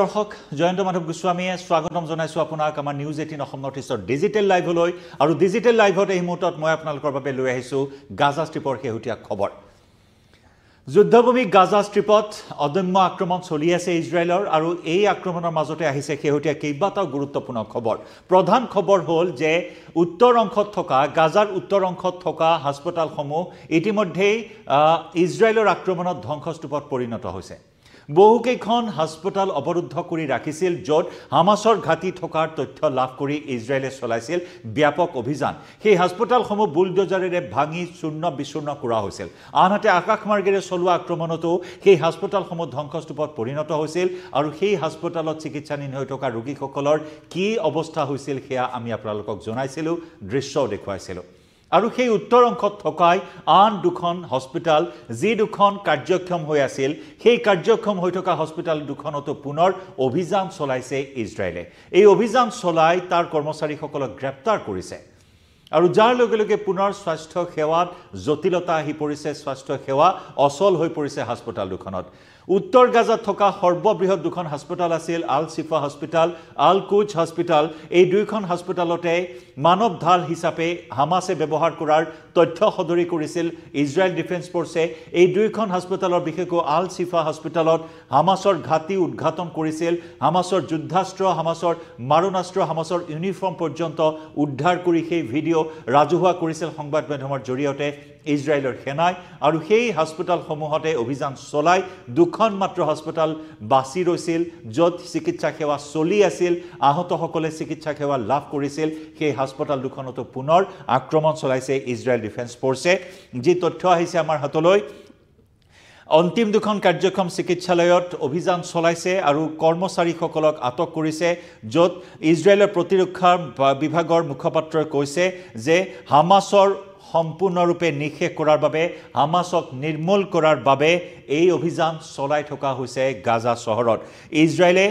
দৰ্শক জয়ন্ত মাধৱ গোস্বামীয়ে স্বাগতম জনাইছোঁ আপোনাক আমাৰ নিউজ এইটিন অসম নৰ্থ ইষ্টৰ ডিজিটেল লাইভলৈ আৰু ডিজিটেল লাইভত এই মুহূৰ্তত মই আপোনালোকৰ বাবে লৈ আহিছোঁ গাজা ষ্ট্ৰীপৰ শেহতীয়া খবৰ যুদ্ধভূমি গাজা ষ্ট্ৰীপত অদম্য আক্ৰমণ চলি আছে ইজৰাইলৰ আৰু এই আক্ৰমণৰ মাজতে আহিছে শেহতীয়া কেইবাটাও গুৰুত্বপূৰ্ণ খবৰ প্ৰধান খবৰ হ'ল যে উত্তৰ অংশত থকা গাজাৰ উত্তৰ অংশত থকা হাস্পাতালসমূহ ইতিমধ্যেই ইজৰাইলৰ আক্ৰমণত ধ্বংসস্তূপত পৰিণত হৈছে বহুকেইখন হাস্পতাল অৱৰুদ্ধ কৰি ৰাখিছিল য'ত হামাছৰ ঘাটি থকাৰ তথ্য লাভ কৰি ইজৰাইলে চলাইছিল ব্যাপক অভিযান সেই হাস্পতালসমূহ বুলডজাৰেৰে ভাঙি চূৰ্ণ বিচূৰ্ণ কৰা হৈছিল আনহাতে আকাশমাৰ্গেৰে চলোৱা আক্ৰমণতো সেই হাস্পতালসমূহ ধ্বংসস্তূপত পৰিণত হৈছিল আৰু সেই হাস্পতালত চিকিৎসাধীন হৈ থকা ৰোগীসকলৰ কি অৱস্থা হৈছিল সেয়া আমি আপোনালোকক জনাইছিলোঁ দৃশ্যও দেখুৱাইছিলোঁ আৰু সেই উত্তৰ অংশত থকাই আন দুখন হস্পিটেল যি দুখন কাৰ্যক্ষম হৈ আছিল সেই কাৰ্যক্ষম হৈ থকা হস্পিটেল দুখনতো পুনৰ অভিযান চলাইছে ইজৰাইলে এই অভিযান চলাই তাৰ কৰ্মচাৰীসকলক গ্ৰেপ্তাৰ কৰিছে আৰু যাৰ লগে লগে পুনৰ স্বাস্থ্য সেৱাত জটিলতা আহি পৰিছে স্বাস্থ্যসেৱা অচল হৈ পৰিছে হাস্পতাল দুখনত উত্তৰ গাজাত থকা সৰ্ববৃহৎ দুখন হাস্পতাল আছিল আল চিফা হস্পিটেল আল কুচ হস্পিটেল এই দুয়োখন হাস্পাতালতে মানৱ ঢাল হিচাপে হামাছে ব্যৱহাৰ কৰাৰ তথ্য সদৰি কৰিছিল ইজৰাইল ডিফেন্স ফৰ্চে এই দুয়োখন হস্পিটেলৰ বিশেষকৈ আল চিফা হস্পিটেলত হামাছৰ ঘাটি উদঘাটন কৰিছিল হামাছৰ যুদ্ধাস্ত্ৰ হামাছৰ মাৰণাস্ত্ৰ হামাছৰ ইউনিফৰ্ম পৰ্যন্ত উদ্ধাৰ কৰি সেই ভিডিঅ' ৰাজহুৱা কৰিছিল সংবাদ মাধ্যমৰ জৰিয়তে ইজৰাইলৰ সেনাই আৰু সেই হস্পিটেলসমূহতে অভিযান চলাই দুখন মাত্ৰ হস্পিটেল বাছি ৰৈছিল য'ত চিকিৎসা সেৱা চলি আছিল আহতসকলে চিকিৎসা সেৱা লাভ কৰিছিল সেই হাস্পতাল দুখনতো পুনৰ আক্ৰমণ চলাইছে ইজৰাইল ডিফেন্স ফ'ৰ্চে যি তথ্য আহিছে আমাৰ হাতলৈ অন্তিম দুখন কাৰ্যক্ষম চিকিৎসালয়ত অভিযান চলাইছে আৰু কৰ্মচাৰীসকলক আটক কৰিছে য'ত ইজৰাইলৰ প্ৰতিৰক্ষা বিভাগৰ মুখপাত্ৰই কৈছে যে হামাছৰ সম্পূৰ্ণৰূপে নিঃশেষ কৰাৰ বাবে হামাছক নিৰ্মূল কৰাৰ বাবে এই অভিযান চলাই থকা হৈছে গাজা চহৰত ইজৰাইলে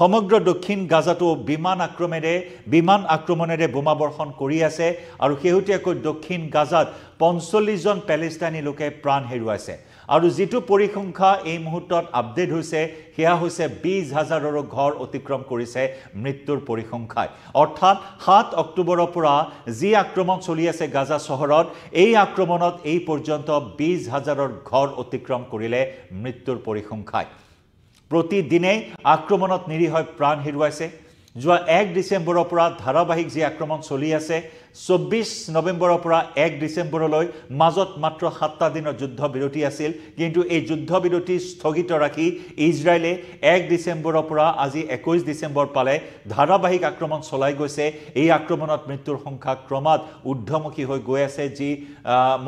সমগ্ৰ দক্ষিণ গাজাটো বিমান আক্ৰমণেৰে বিমান আক্ৰমণেৰে বোমাবৰ্ষণ কৰি আছে আৰু শেহতীয়াকৈ দক্ষিণ গাজাত পঞ্চল্লিছজন পেলেষ্টাইনী লোকে প্ৰাণ হেৰুৱাইছে আৰু যিটো পৰিসংখ্যা এই মুহূৰ্তত আপডেট হৈছে সেয়া হৈছে বিছ হাজাৰৰো ঘৰ অতিক্ৰম কৰিছে মৃত্যুৰ পৰিসংখ্যাই অৰ্থাৎ সাত অক্টোবৰৰ পৰা যি আক্ৰমণ চলি আছে গাজা চহৰত এই আক্ৰমণত এই পৰ্যন্ত বিছ হাজাৰৰ ঘৰ অতিক্ৰম কৰিলে মৃত্যুৰ পৰিসংখ্যাই প্ৰতিদিনেই আক্ৰমণত নিৰীহয় প্ৰাণ হেৰুৱাইছে যোৱা এক ডিচেম্বৰৰ পৰা ধাৰাবাহিক যি আক্ৰমণ চলি আছে চৌব্বিছ নৱেম্বৰৰ পৰা এক ডিচেম্বৰলৈ মাজত মাত্ৰ সাতটা দিনৰ যুদ্ধ বিৰতি আছিল কিন্তু এই যুদ্ধ বিৰতি স্থগিত ৰাখি ইজৰাইলে এক ডিচেম্বৰৰ পৰা আজি একৈছ ডিচেম্বৰ পালে ধাৰাবাহিক আক্ৰমণ চলাই গৈছে এই আক্ৰমণত মৃত্যুৰ সংখ্যা ক্ৰমাৎ ঊৰ্ধমুখী হৈ গৈ আছে যি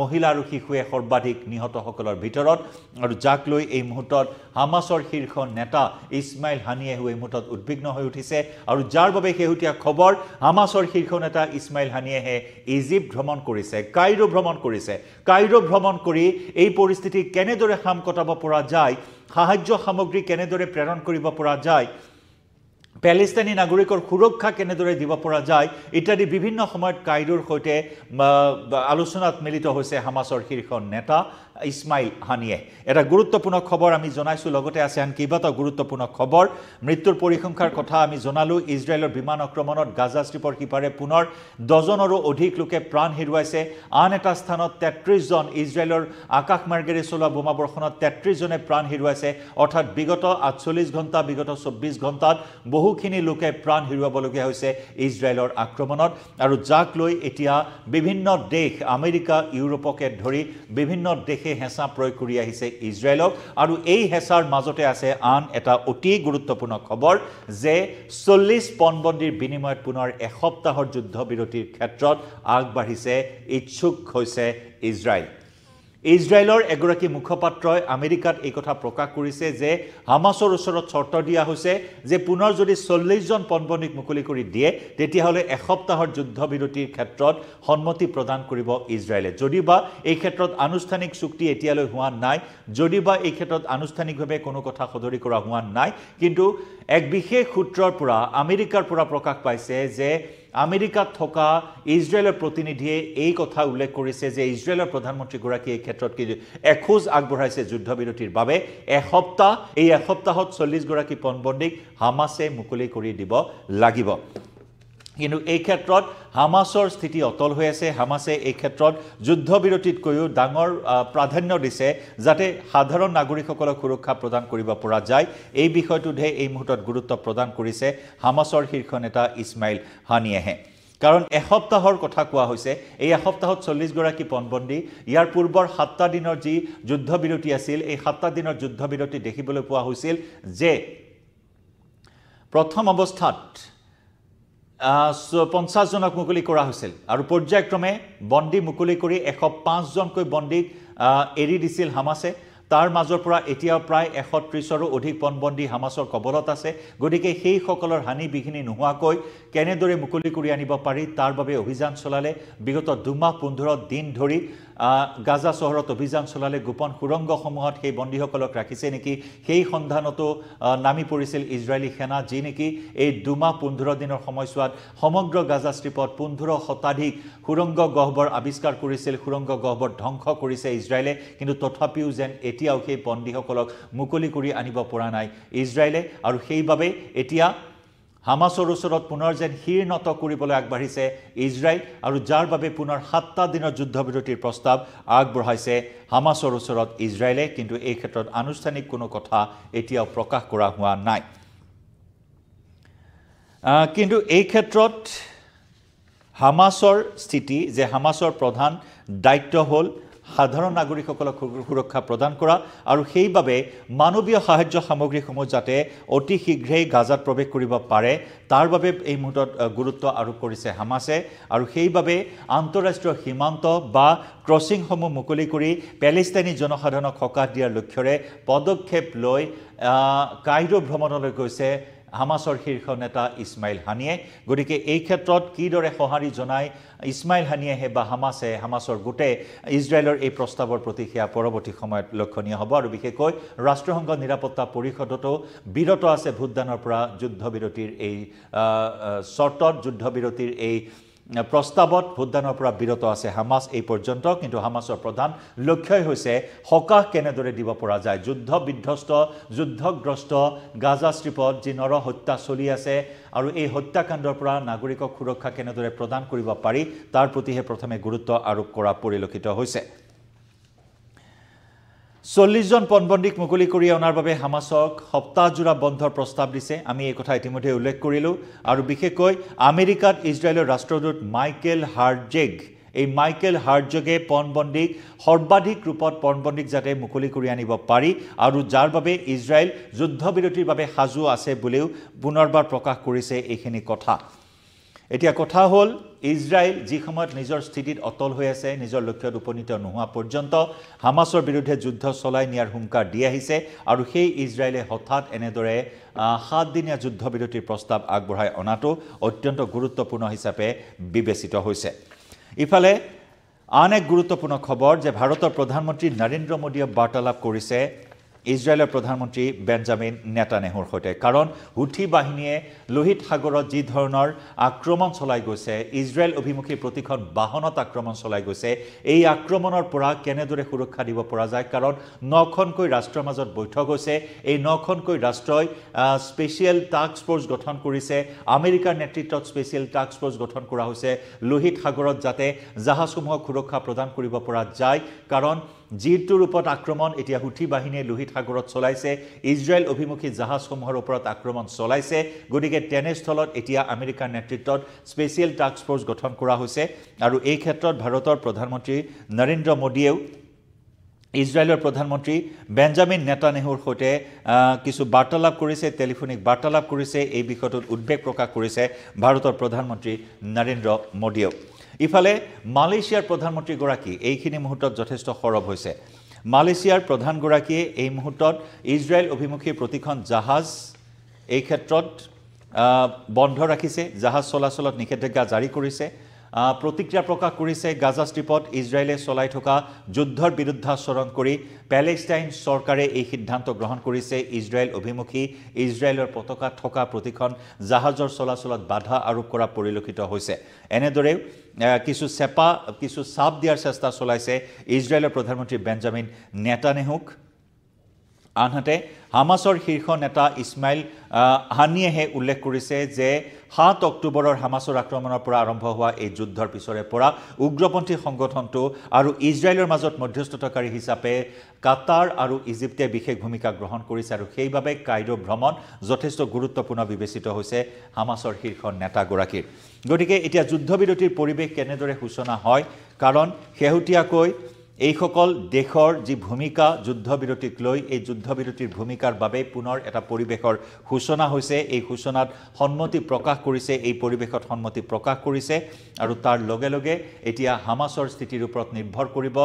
মহিলা আৰু শিশুৱে সৰ্বাধিক নিহতসকলৰ ভিতৰত আৰু যাক লৈ এই মুহূৰ্তত হামাছৰ শীৰ্ষ নেতা ইছমাইল হানিয়েহু এই মুহূৰ্তত উদ্বিগ্ন হৈ উঠিছে আৰু যাৰ বাবে শেহতীয়া খবৰ হামাছৰ শীৰ্ষ নেতা ইছমাইল হানিয়ে সিঙেহে ইজিপ্ত ভ্ৰমণ কৰিছে কাইৰো ভ্ৰমণ কৰিছে কাইৰো ভ্ৰমণ কৰি এই পৰিস্থিতি কেনেদৰে সাম কটাব পৰা যায় সাহায্য সামগ্ৰী কেনেদৰে প্ৰেৰণ কৰিব পৰা যায় পেলিষ্টাইনী নাগৰিকৰ সুৰক্ষা কেনেদৰে দিব পৰা যায় ইত্যাদি বিভিন্ন সময়ত কাইৰোৰ সৈতে আলোচনাত মিলিত হৈছে হামাছৰ শীৰ্ষ নেতা ইছমাইল হানিয়ে এটা গুৰুত্বপূৰ্ণ খবৰ আমি জনাইছোঁ লগতে আছে আন কেইবাটাও গুৰুত্বপূৰ্ণ খবৰ মৃত্যুৰ পৰিসংখ্যাৰ কথা আমি জনালোঁ ইজৰাইলৰ বিমান আক্ৰমণত গাজা ষ্ট্ৰীপৰ সিপাৰে পুনৰ দজনৰো অধিক লোকে প্ৰাণ হেৰুৱাইছে আন এটা স্থানত তেত্ৰিছজন ইজৰাইলৰ আকাশমাৰ্গেৰে চলোৱা বোমা বৰ্ষণত তেত্ৰিছজনে প্ৰাণ হেৰুৱাইছে অৰ্থাৎ বিগত আঠচল্লিছ ঘণ্টা বিগত চৌব্বিছ ঘণ্টাত বহুখিনি লোকে প্ৰাণ হেৰুৱাবলগীয়া হৈছে ইজৰাইলৰ আক্ৰমণত আৰু যাক লৈ এতিয়া বিভিন্ন দেশ আমেৰিকা ইউৰোপকে ধৰি বিভিন্ন দেশে বিদেশে হেঁচা প্ৰয়োগ কৰি আহিছে ইজৰাইলক আৰু এই হেঁচাৰ মাজতে আছে আন এটা অতি গুৰুত্বপূৰ্ণ খবৰ যে চল্লিছ পণবন্দীৰ বিনিময়ত পুনৰ এসপ্তাহৰ যুদ্ধ বিৰতিৰ ক্ষেত্ৰত আগবাঢ়িছে ইচ্ছুক হৈছে ইজৰাইল ইজৰাইলৰ এগৰাকী মুখপাত্ৰই আমেৰিকাত এই কথা প্ৰকাশ কৰিছে যে হামাছৰ ওচৰত চৰ্ত দিয়া হৈছে যে পুনৰ যদি চল্লিছজন পণ্ডনীক মুকলি কৰি দিয়ে তেতিয়াহ'লে এসপ্তাহৰ যুদ্ধ বিৰতিৰ ক্ষেত্ৰত সন্মতি প্ৰদান কৰিব ইজৰাইলে যদিবা এই ক্ষেত্ৰত আনুষ্ঠানিক চুক্তি এতিয়ালৈ হোৱা নাই যদিবা এই ক্ষেত্ৰত আনুষ্ঠানিকভাৱে কোনো কথা সদৰি কৰা হোৱা নাই কিন্তু এক বিশেষ সূত্ৰৰ পৰা আমেৰিকাৰ পৰা প্ৰকাশ পাইছে যে আমেৰিকাত থকা ইজৰাইলৰ প্ৰতিনিধিয়ে এই কথা উল্লেখ কৰিছে যে ইজৰাইলৰ প্ৰধানমন্ত্ৰীগৰাকীয়ে এই ক্ষেত্ৰত কি এখোজ আগবঢ়াইছে যুদ্ধবিৰতিৰ বাবে এসপ্তাহ এই এসপ্তাহত চল্লিছগৰাকী পণবন্দীক হামাছে মুকলি কৰি দিব লাগিব কিন্তু এই ক্ষেত্ৰত হামাছৰ স্থিতি অটল হৈ আছে হামাছে এই ক্ষেত্ৰত যুদ্ধ যুদ্ধবিৰতিতকৈও ডাঙৰ প্ৰাধান্য দিছে যাতে সাধাৰণ নাগৰিকসকলক সুৰক্ষা প্ৰদান কৰিব পৰা যায় এই বিষয়টোতহে এই মুহূৰ্তত গুৰুত্ব প্ৰদান কৰিছে হামাছৰ শীৰ্ষ নেতা ইছমাইল হানিয়েহে কাৰণ এসপ্তাহৰ কথা কোৱা হৈছে এই এসপ্তাহত চল্লিছগৰাকী পণবন্দী ইয়াৰ পূৰ্বৰ সাতটা দিনৰ যি যুদ্ধ বিৰতি আছিল এই সাতটা দিনৰ যুদ্ধ বিৰতি দেখিবলৈ পোৱা হৈছিল যে প্ৰথম অৱস্থাত পঞ্চাছজনক মুকলি কৰা হৈছিল আৰু পৰ্যায়ক্ৰমে বন্দী মুকলি কৰি এশ পাঁচজনকৈ বন্দীক এৰি দিছিল হামাছে তাৰ মাজৰ পৰা এতিয়াও প্ৰায় এশ ত্ৰিছৰো অধিক বনবন্দী হামাছৰ কবলত আছে গতিকে সেইসকলৰ হানি বিঘিনি নোহোৱাকৈ কেনেদৰে মুকলি কৰি আনিব পাৰি তাৰ বাবে অভিযান চলালে বিগত দুমাহ পোন্ধৰ দিন ধৰি গাজা চহৰত অভিযান চলালে গোপন সুৰংগসমূহত সেই বন্দীসকলক ৰাখিছে নেকি সেই সন্ধানতো নামি পৰিছিল ইজৰাইলী সেনা যি নেকি এই দুমাহ পোন্ধৰ দিনৰ সময়ছোৱাত সমগ্ৰ গাজা ষ্ট্ৰীপত পোন্ধৰ শতাধিক সুৰংগ গহ্বৰ আৱিষ্কাৰ কৰিছিল সুৰংগ গহ্বৰ ধ্বংস কৰিছে ইজৰাইলে কিন্তু তথাপিও যেন এতিয়াও সেই বন্দীসকলক মুকলি কৰি আনিব পৰা নাই ইজৰাইলে আৰু সেইবাবে এতিয়া হামাছৰ ওচৰত পুনৰ যেন শীৰ্ণত কৰিবলৈ আগবাঢ়িছে ইজৰাইল আৰু যাৰ বাবে পুনৰ সাতটা দিনৰ যুদ্ধবিৰতিৰ প্ৰস্তাৱ আগবঢ়াইছে হামাছৰ ওচৰত ইজৰাইলে কিন্তু এই ক্ষেত্ৰত আনুষ্ঠানিক কোনো কথা এতিয়াও প্ৰকাশ কৰা হোৱা নাই কিন্তু এই ক্ষেত্ৰত হামাছৰ স্থিতি যে হামাছৰ প্ৰধান দায়িত্ব হ'ল সাধাৰণ নাগৰিকসকলক সুৰক্ষা প্ৰদান কৰা আৰু সেইবাবে মানৱীয় সাহায্য সামগ্ৰীসমূহ যাতে অতি শীঘ্ৰেই গাজাত প্ৰৱেশ কৰিব পাৰে তাৰ বাবে এই মুহূৰ্তত গুৰুত্ব আৰোপ কৰিছে হামাছে আৰু সেইবাবে আন্তঃৰাষ্ট্ৰীয় সীমান্ত বা ক্ৰছিংসমূহ মুকলি কৰি পেলেষ্টাইনী জনসাধাৰণক সকাহ দিয়াৰ লক্ষ্যৰে পদক্ষেপ লৈ কাইৰ ভ্ৰমণলৈ গৈছে হামাছৰ শীৰ্ষ নেতা ইছমাইল হানিয়ে গতিকে এই ক্ষেত্ৰত কিদৰে সঁহাৰি জনাই ইছমাইল হানিয়েহে বা হামাছে হামাছৰ গোটেই ইজৰাইলৰ এই প্ৰস্তাৱৰ প্ৰতি সেয়া পৰৱৰ্তী সময়ত লক্ষণীয় হ'ব আৰু বিশেষকৈ ৰাষ্ট্ৰসংঘ নিৰাপত্তা পৰিষদতো বিৰত আছে ভোটদানৰ পৰা যুদ্ধবিৰতিৰ এই চৰ্তত যুদ্ধবিৰতিৰ এই প্ৰস্তাৱত ভোটদানৰ পৰা বিৰত আছে হামাছ এই পৰ্যন্ত কিন্তু হামাছৰ প্ৰধান লক্ষ্যই হৈছে সকাহ কেনেদৰে দিব পৰা যায় যুদ্ধ বিধ্বস্ত যুদ্ধগ্ৰস্ত গাজা ষ্ট্ৰীপত যি নৰহত্যা চলি আছে আৰু এই হত্যাকাণ্ডৰ পৰা নাগৰিকক সুৰক্ষা কেনেদৰে প্ৰদান কৰিব পাৰি তাৰ প্ৰতিহে প্ৰথমে গুৰুত্ব আৰোপ কৰা পৰিলক্ষিত হৈছে চল্লিছজন পণবন্দীক মুকলি কৰি অনাৰ বাবে হামাছক সপ্তাহজোৰা বন্ধৰ প্ৰস্তাৱ দিছে আমি এই কথা ইতিমধ্যে উল্লেখ কৰিলোঁ আৰু বিশেষকৈ আমেৰিকাত ইজৰাইলৰ ৰাষ্ট্ৰদূত মাইকেল হাৰ্জেগ এই মাইকেল হাৰ্জগে পণবন্দীক সৰ্বাধিক ৰূপত পণবন্দীক যাতে মুকলি কৰি আনিব পাৰি আৰু যাৰ বাবে ইজৰাইল যুদ্ধবিৰতিৰ বাবে সাজু আছে বুলিও পুনৰবাৰ প্ৰকাশ কৰিছে এইখিনি কথা এতিয়া কথা হ'ল ইজৰাইল যি সময়ত নিজৰ স্থিতিত অটল হৈ আছে নিজৰ লক্ষ্যত উপনীত নোহোৱা পৰ্যন্ত হামাছৰ বিৰুদ্ধে যুদ্ধ চলাই নিয়াৰ হুংকাৰ দি আহিছে আৰু সেই ইজৰাইলে হঠাৎ এনেদৰে সাতদিনীয়া যুদ্ধ বিৰতিৰ প্ৰস্তাৱ আগবঢ়াই অনাটো অত্যন্ত গুৰুত্বপূৰ্ণ হিচাপে বিবেচিত হৈছে ইফালে আন এক গুৰুত্বপূৰ্ণ খবৰ যে ভাৰতৰ প্ৰধানমন্ত্ৰী নৰেন্দ্ৰ মোদীয়ে বাৰ্তালাপ কৰিছে ইজৰাইলৰ প্ৰধানমন্ত্ৰী বেঞ্জামিন নেতানেহুৰ সৈতে কাৰণ হুথি বাহিনীয়ে লোহিত সাগৰত যি ধৰণৰ আক্ৰমণ চলাই গৈছে ইজৰাইল অভিমুখী প্ৰতিখন বাহনত আক্ৰমণ চলাই গৈছে এই আক্ৰমণৰ পৰা কেনেদৰে সুৰক্ষা দিব পৰা যায় কাৰণ নখনকৈ ৰাষ্ট্ৰৰ মাজত বৈঠক হৈছে এই নখনকৈ ৰাষ্ট্ৰই স্পেচিয়েল টাস্ক ফ'ৰ্চ গঠন কৰিছে আমেৰিকাৰ নেতৃত্বত স্পেচিয়েল টাস্ক ফ'ৰ্চ গঠন কৰা হৈছে লোহিত সাগৰত যাতে জাহাজসমূহক সুৰক্ষা প্ৰদান কৰিব পৰা যায় কাৰণ যিটো ৰূপত আক্ৰমণ এতিয়া সুঠি বাহিনীয়ে লোহিত সাগৰত চলাইছে ইজৰাইল অভিমুখী জাহাজসমূহৰ ওপৰত আক্ৰমণ চলাইছে গতিকে তেনেস্থলত এতিয়া আমেৰিকাৰ নেতৃত্বত স্পেচিয়েল টাস্ক ফৰ্চ গঠন কৰা হৈছে আৰু এই ক্ষেত্ৰত ভাৰতৰ প্ৰধানমন্ত্ৰী নৰেন্দ্ৰ মোদীয়েও ইজৰাইলৰ প্ৰধানমন্ত্ৰী বেঞ্জামিন নেতানেহুৰ সৈতে কিছু বাৰ্তালাপ কৰিছে টেলিফোনিক বাৰ্তালাপ কৰিছে এই বিষয়টোত উদ্বেগ প্ৰকাশ কৰিছে ভাৰতৰ প্ৰধানমন্ত্ৰী নৰেন্দ্ৰ মোদীয়েও ইফালে মালয়েছিয়াৰ প্ৰধানমন্ত্ৰীগৰাকী এইখিনি মুহূৰ্তত যথেষ্ট সৰব হৈছে মালয়েছিয়াৰ প্ৰধানগৰাকীয়ে এই মুহূৰ্তত ইজৰাইল অভিমুখী প্ৰতিখন জাহাজ এই ক্ষেত্ৰত বন্ধ ৰাখিছে জাহাজ চলাচলত নিষেধাজ্ঞা জাৰি কৰিছে প্ৰতিক্ৰিয়া প্ৰকাশ কৰিছে গাজা ষ্ট্ৰীপত ইজৰাইলে চলাই থকা যুদ্ধৰ বিৰুদ্ধাচৰণ কৰি পেলেষ্টাইন চৰকাৰে এই সিদ্ধান্ত গ্ৰহণ কৰিছে ইজৰাইল অভিমুখী ইজৰাইলৰ পতাকাত থকা প্ৰতিখন জাহাজৰ চলাচলত বাধা আৰোপ কৰা পৰিলক্ষিত হৈছে এনেদৰেও কিছু চেপা কিছু চাপ দিয়াৰ চেষ্টা চলাইছে ইজৰাইলৰ প্ৰধানমন্ত্ৰী বেঞ্জামিন নেতানেহুক আনহাতে হামাছৰ শীৰ্ষ নেতা ইছমাইল হানিয়েহে উল্লেখ কৰিছে যে সাত অক্টোবৰৰ হামাছৰ আক্ৰমণৰ পৰা আৰম্ভ হোৱা এই যুদ্ধৰ পিছৰে পৰা উগ্ৰপন্থী সংগঠনটো আৰু ইজৰাইলৰ মাজত মধ্যস্থতাকাৰী হিচাপে কাটাৰ আৰু ইজিপ্তে বিশেষ ভূমিকা গ্ৰহণ কৰিছে আৰু সেইবাবে কাইৰ ভ্ৰমণ যথেষ্ট গুৰুত্বপূৰ্ণ বিবেচিত হৈছে হামাছৰ শীৰ্ষ নেতাগৰাকীৰ গতিকে এতিয়া যুদ্ধবিৰতিৰ পৰিৱেশ কেনেদৰে সূচনা হয় কাৰণ শেহতীয়াকৈ এইসকল দেশৰ যি ভূমিকা যুদ্ধবিৰতিক লৈ এই যুদ্ধবিৰতিৰ ভূমিকাৰ বাবে পুনৰ এটা পৰিৱেশৰ সূচনা হৈছে এই সূচনাত সন্মতি প্ৰকাশ কৰিছে এই পৰিৱেশত সন্মতি প্ৰকাশ কৰিছে আৰু তাৰ লগে লগে এতিয়া হামাছৰ স্থিতিৰ ওপৰত নিৰ্ভৰ কৰিব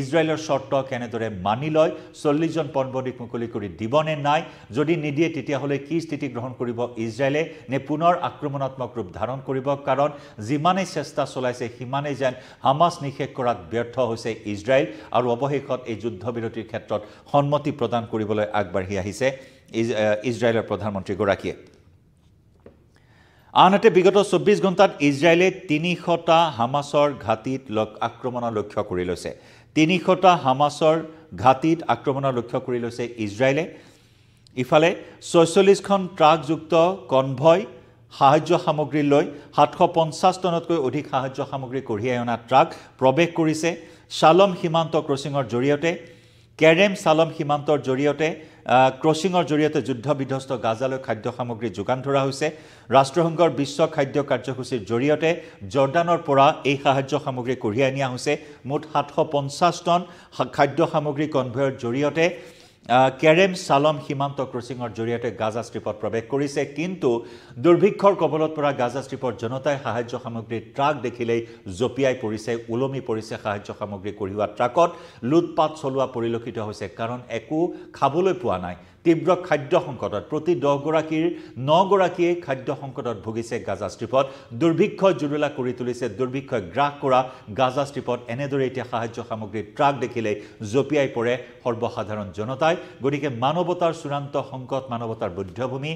ইজৰাইলৰ চৰ্ত কেনেদৰে মানি লয় চল্লিছজন পণ্ডিত মুকলি কৰি দিবনে নাই যদি নিদিয়ে তেতিয়াহ'লে কি স্থিতি গ্ৰহণ কৰিব ইজৰাইলে নে পুনৰ আক্ৰমণাত্মক ৰূপ ধাৰণ কৰিব কাৰণ যিমানেই চেষ্টা চলাইছে সিমানেই যেন হামাছ নিষেধ কৰাত ব্যৰ্থ হৈছে ইজৰাইল ইজৰাইল আৰু অৱশেষত এই যুদ্ধবিৰতিৰ ক্ষেত্ৰত সন্মতি প্ৰদান কৰিবলৈ আগবাঢ়ি আহিছে ইজৰাইলৰ প্ৰধানমন্ত্ৰীগৰাকীয়ে আনহাতে বিগত চৌব্বিছ ঘণ্টাত ইজৰাইলে তিনিশটা হামাছৰ ঘাটিত আক্ৰমণৰ লক্ষ্য কৰি লৈছে তিনিশটা হামাছৰ ঘাটিত আক্ৰমণৰ লক্ষ্য কৰি লৈছে ইজৰাইলে ইফালে ছয়চল্লিছখন ট্ৰাকযুক্ত কনভয় সাহায্য সামগ্ৰী লৈ সাতশ পঞ্চাছ টনতকৈ অধিক সাহায্য সামগ্ৰী কঢ়িয়াই অনা ট্ৰাক প্ৰৱেশ কৰিছে চালম সীমান্ত ক্ৰছিঙৰ জৰিয়তে কেৰেম চালম সীমান্তৰ জৰিয়তে ক্ৰছিঙৰ জৰিয়তে যুদ্ধ বিধ্বস্ত গাজালৈ খাদ্য সামগ্ৰী যোগান ধৰা হৈছে ৰাষ্ট্ৰসংঘৰ বিশ্ব খাদ্য কাৰ্যসূচীৰ জৰিয়তে জৰ্দানৰ পৰা এই সাহায্য সামগ্ৰী কঢ়িয়াই নিয়া হৈছে মুঠ সাতশ পঞ্চাছ টন খাদ্য সামগ্ৰী কনভেয়ৰ জৰিয়তে কেৰেম চালম সীমান্ত ক্ৰচিঙৰ জৰিয়তে গাজা ষ্ট্ৰীপত প্ৰৱেশ কৰিছে কিন্তু দুৰ্ভিক্ষৰ কবলত পৰা গাজা ষ্ট্ৰীপৰ জনতাই সাহায্য সামগ্ৰীৰ ট্ৰাক দেখিলেই জঁপিয়াই পৰিছে ওলমি পৰিছে সাহায্য সামগ্ৰী কঢ়িওৱা ট্ৰাকত লুটপাত চলোৱা পৰিলক্ষিত হৈছে কাৰণ একো খাবলৈ পোৱা নাই তীব্ৰ খাদ্য সংকটত প্ৰতি দহগৰাকীৰ নগৰাকীয়ে খাদ্য সংকটত ভুগিছে গাজা ষ্ট্ৰীপত দুৰ্ভিক্ষ জুৰুলা কৰি তুলিছে দুৰ্ভিক্ষ গ্ৰাস কৰা গাজা ষ্ট্ৰীপত এনেদৰে এতিয়া সাহায্য সামগ্ৰীৰ ট্ৰাক দেখিলেই জঁপিয়াই পৰে সৰ্বসাধাৰণ জনতাই গতিকে মানৱতাৰ চূড়ান্ত সংকট মানৱতাৰ বুদ্ধভূমি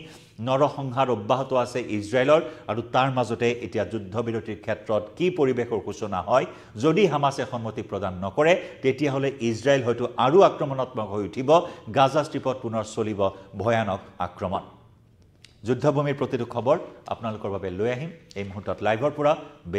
নৰসংহাৰ অব্যাহত আছে ইজৰাইলৰ আৰু তাৰ মাজতে এতিয়া যুদ্ধবিৰতিৰ ক্ষেত্ৰত কি পৰিৱেশৰ সূচনা হয় যদি হামাছে সন্মতি প্ৰদান নকৰে তেতিয়াহ'লে ইজৰাইল হয়তো আৰু আক্ৰমণাত্মক হৈ উঠিব গাজা ষ্ট্ৰীপত পুনৰ চলিব ভয়ানক আক্ৰমণ যুদ্ধভূমিৰ প্ৰতিটো খবৰ আপোনালোকৰ বাবে লৈ আহিম এই মুহূৰ্তত লাইভৰ পৰা